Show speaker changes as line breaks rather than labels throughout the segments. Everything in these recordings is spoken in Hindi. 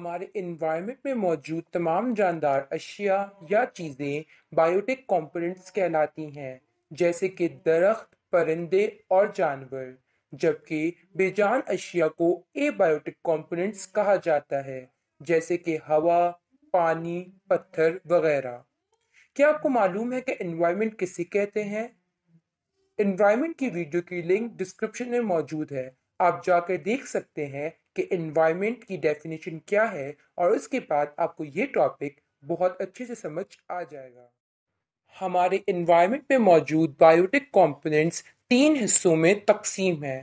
हमारे इन्वायरमेंट में मौजूद तमाम जानदार अशिया या चीज़ें बायोटिक कॉम्पोनेंट्स कहलाती हैं जैसे कि दरख्त परिंदे और जानवर जबकि बेजान अशिया को ए बायोटिक कॉम्पोनेंट्स कहा जाता है जैसे कि हवा पानी पत्थर वगैरह क्या आपको मालूम है कि इन्वायरमेंट किसे कहते हैं इन्वायरमेंट की वीडियो की लिंक डिस्क्रिप्शन में मौजूद है आप जाकर देख सकते हैं कि इन्वायरमेंट की डेफिनेशन क्या है और उसके बाद आपको ये टॉपिक बहुत अच्छे से समझ आ जाएगा हमारे एनवायरमेंट में मौजूद बायोटिक कंपोनेंट्स तीन हिस्सों में तकसीम है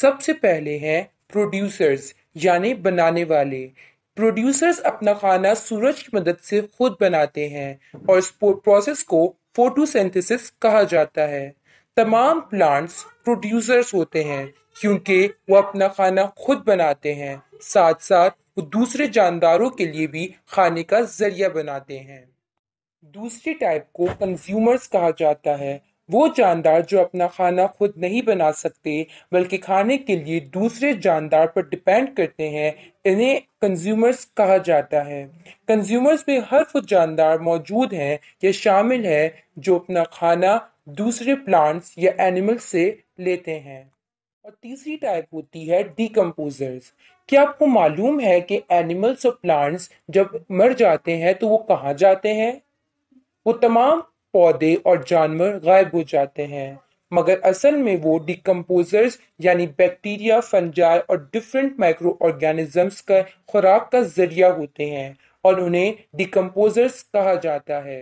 सबसे पहले हैं प्रोड्यूसर्स यानी बनाने वाले प्रोड्यूसर्स अपना खाना सूरज की मदद से खुद बनाते हैं और इस प्रोसेस को फोटोसिंथेसिस कहा जाता है तमाम प्लांट्स प्रोड्यूसर्स होते हैं क्योंकि वो अपना खाना खुद बनाते हैं साथ साथ वो दूसरे जानदारों के लिए भी खाने का जरिया बनाते हैं दूसरे टाइप को कंज्यूमर्स कहा जाता है वो जानदार जो अपना खाना खुद नहीं बना सकते बल्कि खाने के लिए दूसरे जानदार पर डिपेंड करते हैं इन्हें कंज्यूमर्स कहा जाता है कंज्यूमर्स में हर वो जानदार मौजूद हैं या शामिल है जो अपना खाना दूसरे प्लांट्स या एनिमल से लेते हैं और तीसरी टाइप होती है डिकम्पोजर्स क्या आपको मालूम है कि एनिमल्स और प्लांट्स जब मर जाते हैं तो वो कहाँ जाते हैं वो तमाम पौधे और जानवर गायब हो जाते हैं मगर असल में वो डिकम्पोजर्स यानी बैक्टीरिया फंजाय और डिफरेंट माइक्रो ऑर्गेनिजम्स का खुराक का जरिया होते हैं और उन्हें डिकम्पोजर्स कहा जाता है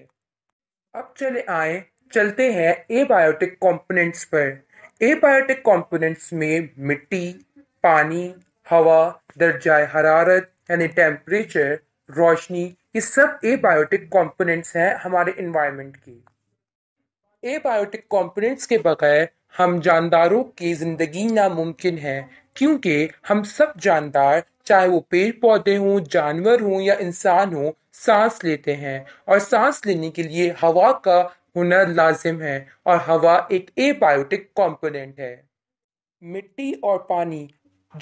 अब चले आए चलते हैं एबायोटिक कंपोनेंट्स पर एबायोटिक कंपोनेंट्स में मिट्टी पानी हवा दर्जा हरारत यानी टेम्परेचर रोशनी ये सब एबायोटिक कंपोनेंट्स हैं हमारे इन्वायरमेंट के एबायोटिक कंपोनेंट्स के बगैर हम जानदारों की ज़िंदगी नामुमकिन है क्योंकि हम सब जानदार चाहे वो पेड़ पौधे हों जानवर हों या इंसान हो सांस लेते हैं और सांस लेने के लिए हवा का हुनर लाजिम है और हवा एक ए बायोटिक कॉम्पोनेंट है मिट्टी और पानी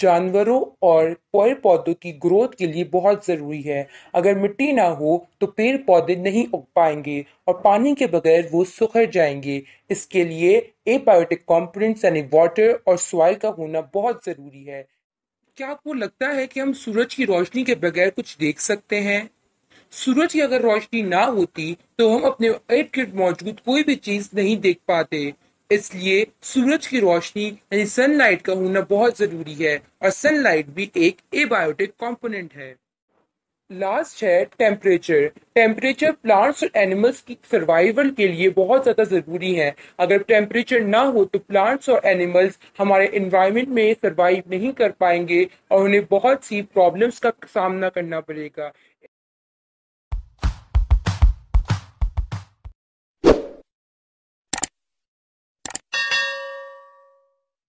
जानवरों और पेड़ पौधों की ग्रोथ के लिए बहुत ज़रूरी है अगर मिट्टी ना हो तो पेड़ पौधे नहीं उग पाएंगे और पानी के बगैर वो सुखर जाएंगे इसके लिए एबायोटिक कॉम्पोनेंट्स यानी वाटर और सॉइल का होना बहुत ज़रूरी है क्या आपको लगता है कि हम सूरज की रोशनी के बगैर कुछ देख सकते हैं सूरज की अगर रोशनी ना होती तो हम अपने इर्द गिर्द मौजूद कोई भी चीज नहीं देख पाते इसलिए सूरज की रोशनी यानी सनलाइट का होना बहुत जरूरी है और सनलाइट भी एक एबायोटिक कंपोनेंट है लास्ट है टेम्परेचर टेम्परेचर प्लांट्स और एनिमल्स की सर्वाइवल के लिए बहुत ज़्यादा ज़रूरी है अगर टेम्परेचर ना हो तो प्लांट्स और एनिमल्स हमारे इन्वायरमेंट में सर्वाइव नहीं कर पाएंगे और उन्हें बहुत सी प्रॉब्लम्स का सामना करना पड़ेगा